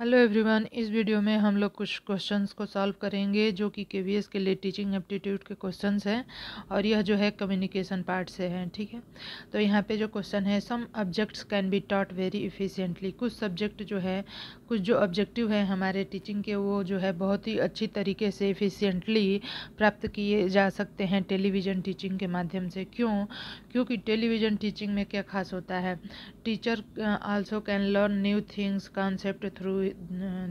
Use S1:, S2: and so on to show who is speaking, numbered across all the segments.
S1: Hello everyone इस video में हम लोग कुछ क्वेश्चंस को सॉल्व करेंगे जो कि के के लिए टीचिंग एप्टीट्यूड के क्वेश्चंस हैं और यह जो है कम्युनिकेशन पार्ट से हैं ठीक है तो यहाँ पे जो क्वेश्चन है some objects can be taught very efficiently कुछ सब्जेक्ट जो है कुछ जो ऑब्जेक्टिव है हमारे टीचिंग के वो जो है बहुत ही अच्छी तरीके से इफ़िशियंटली प्राप्त किए जा सकते हैं टेलीविज़न टीचिंग के माध्यम से क्यों क्योंकि टेलीविज़न टीचिंग में क्या खास होता है teacher also can learn new things concept through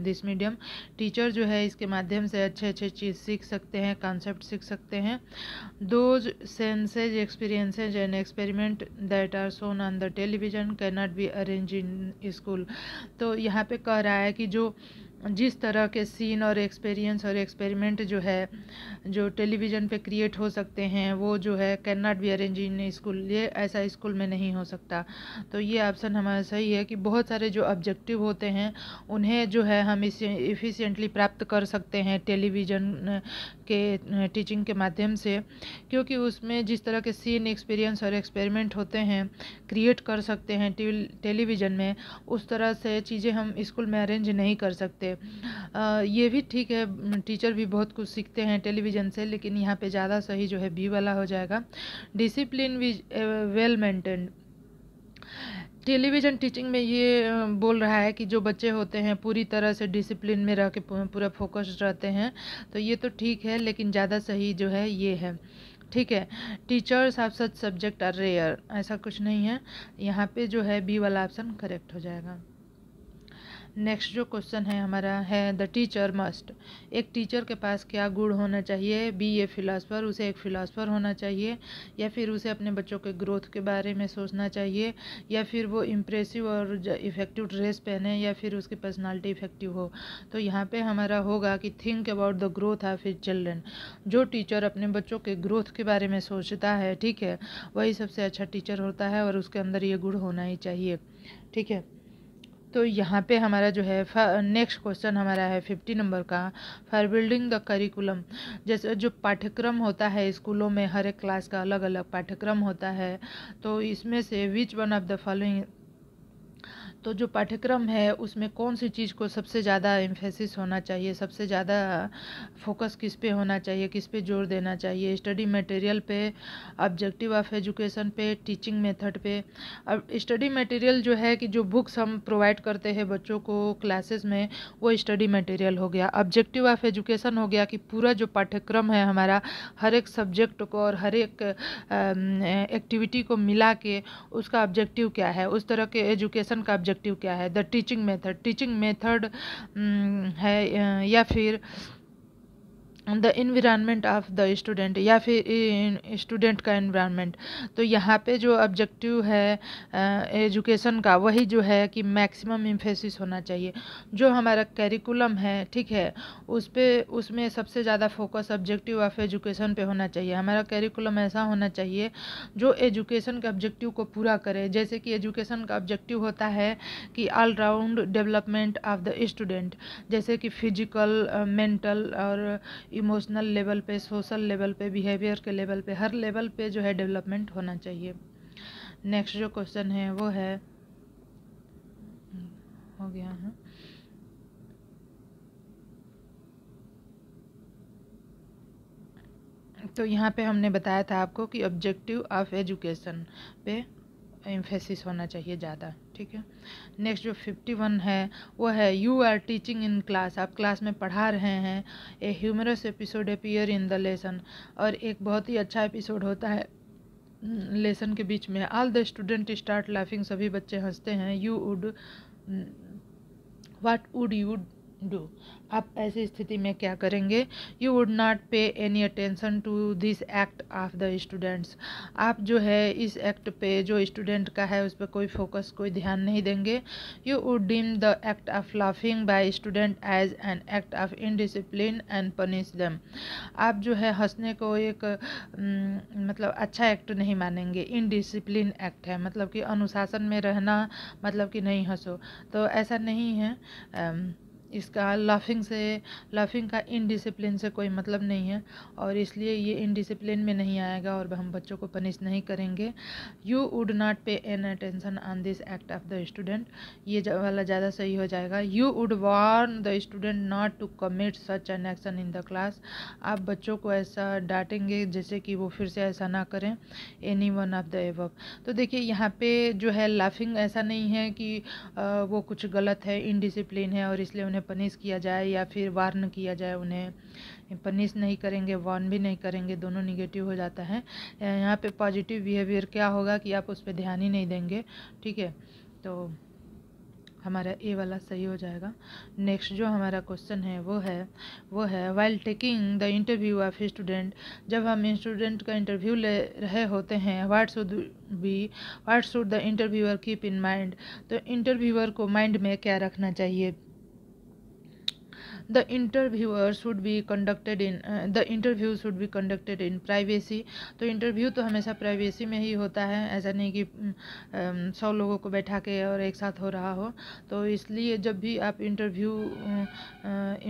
S1: this medium teacher जो है इसके माध्यम से अच्छे अच्छे चीज़ सीख सकते हैं कॉन्सेप्ट सीख सकते हैं those senses experiences and experiment that are shown on the television can not be arrange in school तो यहाँ पे कह रहा है कि जो जिस तरह के सीन और एक्सपीरियंस और एक्सपेरिमेंट जो है जो टेलीविज़न पे क्रिएट हो सकते हैं वो जो है can not be arrange in school ये ऐसा स्कूल में नहीं हो सकता तो ये ऑप्शन हमारा सही है कि बहुत सारे जो ऑब्जेक्टिव होते हैं उन्हें जो है हम इस इफ़िशेंटली प्राप्त कर सकते हैं टेलीविज़न के टीचिंग के माध्यम से क्योंकि उसमें जिस तरह के सीन एक्सपीरियंस और एक्सपेरिमेंट होते हैं क्रिएट कर सकते हैं टेलीविज़न में उस तरह से चीज़ें हम स्कूल में अरेंज नहीं कर सकते ये भी ठीक है टीचर भी बहुत कुछ सीखते हैं टेलीविज़न से लेकिन यहाँ पे ज़्यादा सही जो है बी वाला हो जाएगा डिसिप्लिन भी वेल मेंटेन्ड टेलीविज़न टीचिंग में ये बोल रहा है कि जो बच्चे होते हैं पूरी तरह से डिसिप्लिन में रह के पूरा फोकस रहते हैं तो ये तो ठीक है लेकिन ज़्यादा सही जो है ये है ठीक है टीचर्स आप सच सब्जेक्ट आर रेयर ऐसा कुछ नहीं है यहाँ पे जो है बी वाला ऑप्शन करेक्ट हो जाएगा नेक्स्ट जो क्वेश्चन है हमारा है द टीचर मस्ट एक टीचर के पास क्या गुण होना चाहिए बी ए फिलासफ़र उसे एक फ़िलासफ़र होना चाहिए या फिर उसे अपने बच्चों के ग्रोथ के बारे में सोचना चाहिए या फिर वो इम्प्रेसिव और इफ़ेक्टिव ड्रेस पहने या फिर उसकी पर्सनालिटी इफ़ेक्टिव हो तो यहाँ पे हमारा होगा कि think about the growth of his children जो टीचर अपने बच्चों के ग्रोथ के बारे में सोचता है ठीक है वही सबसे अच्छा टीचर होता है और उसके अंदर ये गुण होना ही चाहिए ठीक है तो यहाँ पे हमारा जो है नेक्स्ट क्वेश्चन हमारा है फिफ्टी नंबर का फॉर बिल्डिंग द करिकुलम जैसे जो पाठ्यक्रम होता है स्कूलों में हर एक क्लास का अलग अलग पाठ्यक्रम होता है तो इसमें से which one of the following तो जो पाठ्यक्रम है उसमें कौन सी चीज़ को सबसे ज़्यादा एम्फेसिस होना चाहिए सबसे ज़्यादा फोकस किस पे होना चाहिए किस पे जोर देना चाहिए स्टडी मटेरियल पे ऑब्जेक्टिव ऑफ एजुकेशन पे टीचिंग मेथड पे अब स्टडी मटेरियल जो है कि जो बुक्स हम प्रोवाइड करते हैं बच्चों को क्लासेस में वो स्टडी मटेरियल हो गया ऑब्जेक्टिव ऑफ एजुकेशन हो गया कि पूरा जो पाठ्यक्रम है हमारा हर एक सब्जेक्ट को और हर एक एक्टिविटी को मिला के उसका ऑब्जेक्टिव क्या है उस तरह के एजुकेशन का ऑब्जेक्टिव क्या है the teaching method teaching method है या फिर the environment of the student या फिर स्टूडेंट का इन्वायरमेंट तो यहाँ पे जो ऑब्जेक्टिव है एजुकेशन का वही जो है कि मैक्सिमम इम्फेसिस होना चाहिए जो हमारा करिकुलम है ठीक है उस पर उसमें सबसे ज़्यादा फोकस ऑब्जेक्टिव ऑफ एजुकेशन पे होना चाहिए हमारा कैरिकुलम ऐसा होना चाहिए जो एजुकेशन के ऑब्जेक्टिव को पूरा करे जैसे कि एजुकेशन का ऑब्जेक्टिव होता है कि all round development of the student जैसे कि फिजिकल मेंटल और इमोशनल लेवल पे सोशल लेवल पे बिहेवियर के लेवल पे हर लेवल पे जो है डेवलपमेंट होना चाहिए नेक्स्ट जो क्वेश्चन है वो है हो गया है हाँ। तो यहाँ पे हमने बताया था आपको कि ऑब्जेक्टिव ऑफ एजुकेशन पे एम्फेसिस होना चाहिए ज़्यादा ठीक है नेक्स्ट जो फिफ्टी वन है वो है you are teaching in class आप क्लास में पढ़ा रहे हैं a humorous episode appear in the lesson और एक बहुत ही अच्छा एपिसोड होता है लेसन के बीच में all the student start laughing सभी बच्चे हंसते हैं you would what would you do आप ऐसी स्थिति में क्या करेंगे you would not pay any attention to this act of the students आप जो है इस एक्ट पे जो स्टूडेंट का है उस पर कोई फोकस कोई ध्यान नहीं देंगे you would deem the act of laughing by student as an act of indiscipline and punish them आप जो है हंसने को एक मतलब अच्छा एक्ट नहीं मानेंगे इनडिसिप्लिन एक्ट है मतलब कि अनुशासन में रहना मतलब कि नहीं हंसो तो ऐसा नहीं है इसका लाफिंग से लाफिंग का इनडिसिप्लिन से कोई मतलब नहीं है और इसलिए ये इनडिसिप्लिन में नहीं आएगा और हम बच्चों को पनिश नहीं करेंगे you would not pay an attention on this act of the student ये वाला ज़्यादा सही हो जाएगा you would warn the student not to commit such an action in the class आप बच्चों को ऐसा डांटेंगे जैसे कि वो फिर से ऐसा ना करें any one of the above तो देखिए यहाँ पे जो है लाफिंग ऐसा नहीं है कि वो कुछ गलत है इनडिसिप्लिन है और इसलिए उन्हें उन्हें पनिश किया जाए या फिर वार्न किया जाए उन्हें पनिश नहीं करेंगे वार्न भी नहीं करेंगे दोनों निगेटिव हो जाता है यहाँ पे पॉजिटिव बिहेवियर क्या होगा कि आप उस पर ध्यान ही नहीं देंगे ठीक है तो हमारा ए वाला सही हो जाएगा नेक्स्ट जो हमारा क्वेश्चन है वो है वो है while taking the interview of student जब हम स्टूडेंट का इंटरव्यू ले रहे होते हैं what should be what should the interviewer keep in mind तो इंटरव्यूअर को माइंड में क्या रखना चाहिए the interviewer should be conducted in uh, the interview should be conducted in privacy तो इंटरव्यू तो हमेशा प्राइवेसी में ही होता है ऐसा नहीं कि सौ लोगों को बैठा के और एक साथ हो रहा हो तो इसलिए जब भी आप इंटरव्यू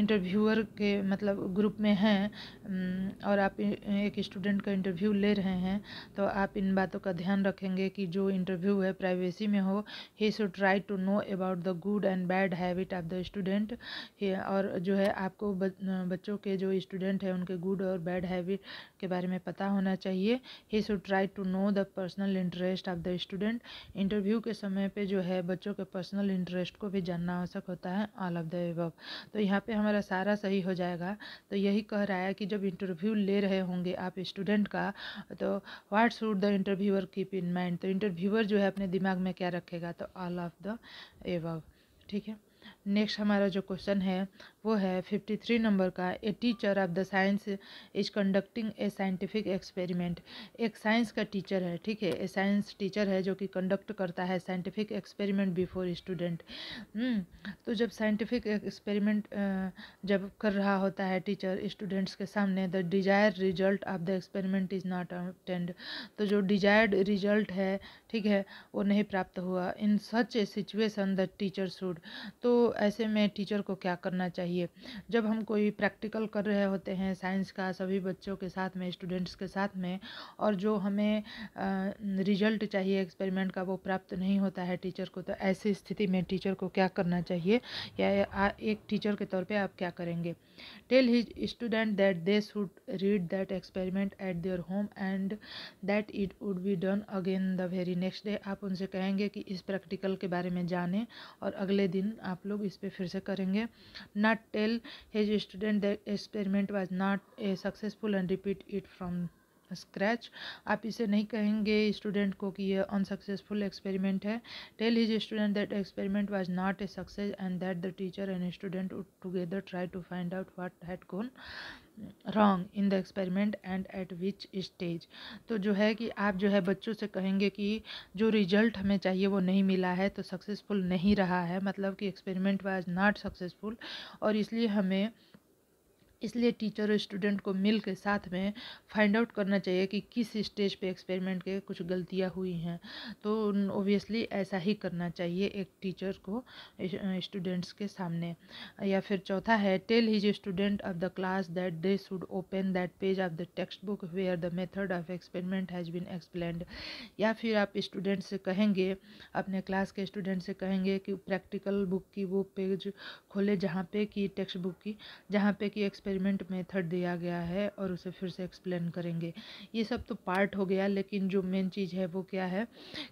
S1: इंटरव्यूअर के मतलब ग्रुप में हैं और आप एक स्टूडेंट का इंटरव्यू ले रहे हैं तो आप इन बातों का ध्यान रखेंगे कि जो इंटरव्यू है प्राइवेसी में हो he should try to know about the good and bad habit of the student और जो है आपको बच्चों के जो स्टूडेंट हैं उनके गुड और बैड हैबिट के बारे में पता होना चाहिए he should try to know the personal interest of the student interview के समय पे जो है बच्चों के पर्सनल इंटरेस्ट को भी जानना आवश्यक होता है ऑल ऑफ द एबव तो यहाँ पे हमारा सारा सही हो जाएगा तो यही कह रहा है कि जब इंटरव्यू ले रहे होंगे आप स्टूडेंट का तो what should the interviewer keep in mind तो इंटरव्यूअर जो है अपने दिमाग में क्या रखेगा तो ऑल ऑफ द एबव ठीक है नेक्स्ट हमारा जो क्वेश्चन है वो है फिफ्टी थ्री नंबर का a teacher of the science is conducting a scientific experiment एक साइंस का टीचर है ठीक है ए साइंस टीचर है जो कि कंडक्ट करता है साइंटिफिक एक्सपेरिमेंट बिफोर स्टूडेंट तो जब साइंटिफिक एक्सपेरिमेंट जब कर रहा होता है टीचर स्टूडेंट्स के सामने the desire result of the experiment is not attend तो जो डिजायर्ड रिजल्ट है ठीक है वो नहीं प्राप्त हुआ in such a situation the teacher should तो ऐसे में टीचर को क्या करना चाहिए जब हम कोई प्रैक्टिकल कर रहे होते हैं साइंस का सभी बच्चों के साथ में स्टूडेंट्स के साथ में और जो हमें रिजल्ट चाहिए एक्सपेरिमेंट का वो प्राप्त नहीं होता है टीचर को तो ऐसी स्थिति में टीचर को क्या करना चाहिए या एक टीचर के तौर पर आप क्या करेंगे tell his student that they should read that experiment at their home and that it would be done again the very next day आप उनसे कहेंगे कि इस प्रैक्टिकल के बारे में जानें और अगले दिन आप लोग इस पर फिर से करेंगे not tell his student the experiment was not a successful and repeat it from scratch आप इसे नहीं कहेंगे स्टूडेंट को कि यह अनसक्सेसफुल एक्सपेरिमेंट है tell his student that experiment was not a success and that the teacher and student together try to find out what had gone wrong in the experiment and at which stage तो जो है कि आप जो है बच्चों से कहेंगे कि जो रिजल्ट हमें चाहिए वो नहीं मिला है तो सक्सेसफुल नहीं रहा है मतलब कि एक्सपेरिमेंट वाज नॉट सक्सेसफुल और इसलिए हमें इसलिए टीचर और स्टूडेंट को मिल के साथ में फाइंड आउट करना चाहिए कि किस स्टेज पे एक्सपेरिमेंट के कुछ गलतियाँ हुई हैं तो ओबियसली ऐसा ही करना चाहिए एक टीचर को स्टूडेंट्स के सामने या फिर चौथा है tell his student of the class that they should open that page of the text book where the method of experiment has been explained या फिर आप स्टूडेंट से कहेंगे अपने क्लास के स्टूडेंट से कहेंगे कि प्रैक्टिकल बुक की वो पेज खोले जहाँ पे कि टेक्स्ट बुक की जहाँ पे कि एक्सपेरिमेंट एक्सपेरिमेंट मेथड दिया गया है और उसे फिर से एक्सप्लेन करेंगे ये सब तो पार्ट हो गया लेकिन जो मेन चीज़ है वो क्या है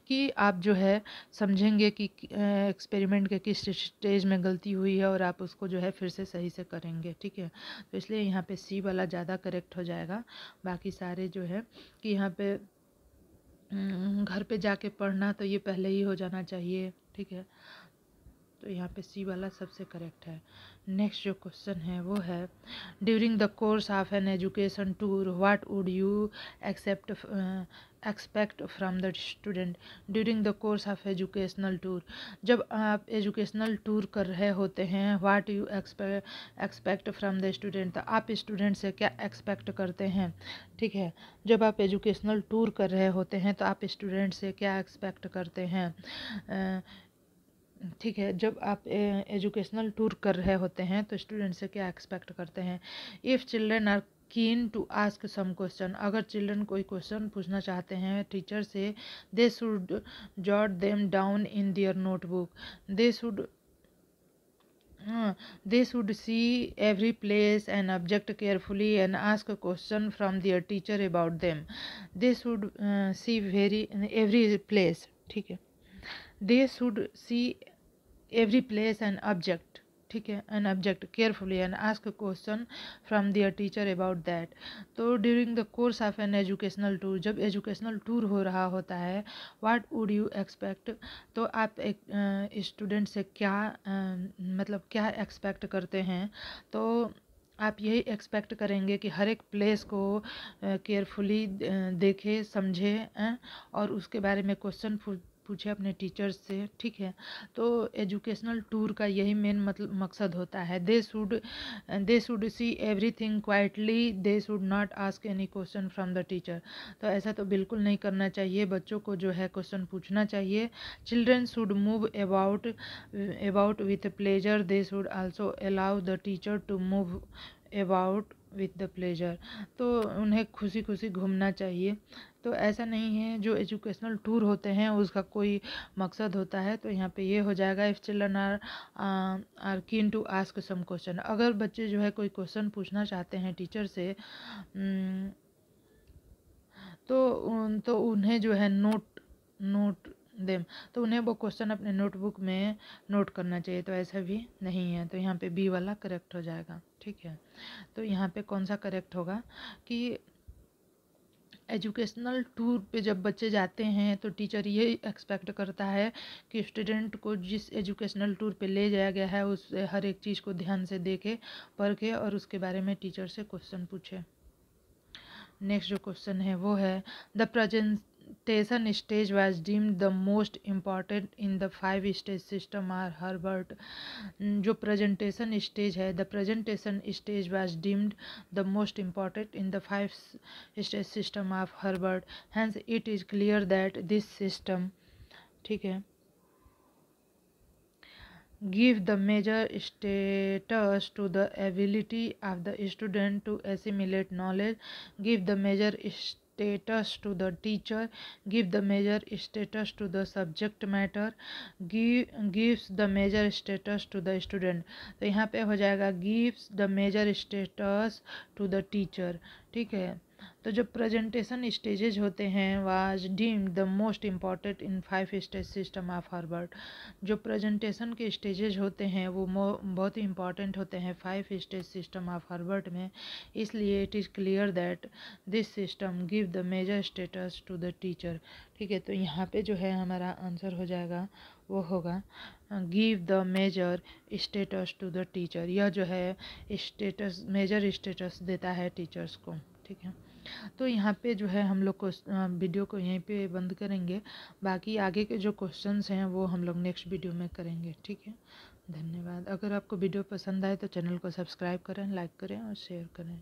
S1: कि आप जो है समझेंगे कि एक्सपेरिमेंट के किस स्टेज में गलती हुई है और आप उसको जो है फिर से सही से करेंगे ठीक है तो इसलिए यहाँ पे सी वाला ज़्यादा करेक्ट हो जाएगा बाकी सारे जो है कि यहाँ पे घर पे जाके पढ़ना तो ये पहले ही हो जाना चाहिए ठीक है तो यहाँ पे सी वाला सबसे करेक्ट है नेक्स्ट जो क्वेश्चन है वो है during the course of an education tour what would you accept expect from the student during the course of educational tour जब आप एजुकेशनल टूर कर रहे होते हैं what you expect from the student तो आप स्टूडेंट से क्या एक्सपेक्ट करते हैं ठीक है जब आप एजुकेशनल टूर कर रहे होते हैं तो आप स्टूडेंट से क्या एक्सपेक्ट करते हैं ठीक है जब आप एजुकेशनल टूर कर रहे होते हैं तो स्टूडेंट से क्या एक्सपेक्ट करते हैं if children are keen to ask some question अगर चिल्ड्रन कोई क्वेश्चन पूछना चाहते हैं टीचर से they should jot them down in their notebook they should they should see every place and object carefully and ask question from their teacher about them they should see very every place ठीक है they should see every place and object ठीक है an object carefully and ask question from their teacher about that तो during the course of an educational tour जब educational tour हो रहा होता है व्हाट वुड यू एक्सपेक्ट तो आप एक स्टूडेंट से क्या मतलब क्या एक्सपेक्ट करते हैं तो आप यही एक्सपेक्ट करेंगे कि हर एक प्लेस को केयरफुली देखे समझे और उसके बारे में क्वेश्चन पूछे अपने टीचर्स से ठीक है तो एजुकेशनल टूर का यही मेन मतलब मकसद होता है they should they should see everything quietly they should not ask any question from the teacher तो ऐसा तो बिल्कुल नहीं करना चाहिए बच्चों को जो है क्वेश्चन पूछना चाहिए children should move about about with pleasure they should also allow the teacher to move about with the pleasure तो उन्हें खुशी खुशी घूमना चाहिए तो ऐसा नहीं है जो एजुकेशनल टूर होते हैं उसका कोई मकसद होता है तो यहाँ पे ये हो जाएगा if children are are keen to ask some question अगर बच्चे जो है कोई क्वेश्चन पूछना चाहते हैं टीचर से तो तो उन्हें जो है नोट नोट देम तो उन्हें वो क्वेश्चन अपने नोटबुक में नोट करना चाहिए तो ऐसा भी नहीं है तो यहाँ पे बी वाला करेक्ट हो जाएगा ठीक है तो यहाँ पे कौन सा करेक्ट होगा कि एजुकेशनल टूर पे जब बच्चे जाते हैं तो टीचर ये एक्सपेक्ट करता है कि स्टूडेंट को जिस एजुकेशनल टूर पे ले जाया गया है उस हर एक चीज़ को ध्यान से देखे परखे और उसके बारे में टीचर से क्वेश्चन पूछे नेक्स्ट जो क्वेश्चन है वो है the present Station stage was deemed the most important in the five stage system are Herbert जो presentation stage है the presentation stage was deemed the most important in the five stage system of Herbert hence it is clear that this system ठीक है give the major status to the ability of the student to assimilate knowledge give the major status status to the teacher give the major status to the subject matter gives the major status to the student तो यहाँ पे हो जाएगा gives the major status to the teacher ठीक है तो जो presentation stages होते हैं was deemed the most important in five stage system of Harvard जो प्रेजेंटेशन के स्टेजेज होते हैं वो बहुत ही इम्पॉर्टेंट होते हैं five stage system of Harvard में इसलिए it is clear that this system give the major status to the teacher ठीक है तो यहाँ पे जो है हमारा आंसर हो जाएगा वो होगा give the major status to the teacher यह जो है स्टेटस मेजर स्टेटस देता है टीचर्स को ठीक है तो यहाँ पे जो है हम लोग को वीडियो को यहीं पे बंद करेंगे बाकी आगे के जो क्वेश्चंस हैं वो हम लोग नेक्स्ट वीडियो में करेंगे ठीक है धन्यवाद अगर आपको वीडियो पसंद आए तो चैनल को सब्सक्राइब करें लाइक करें और शेयर करें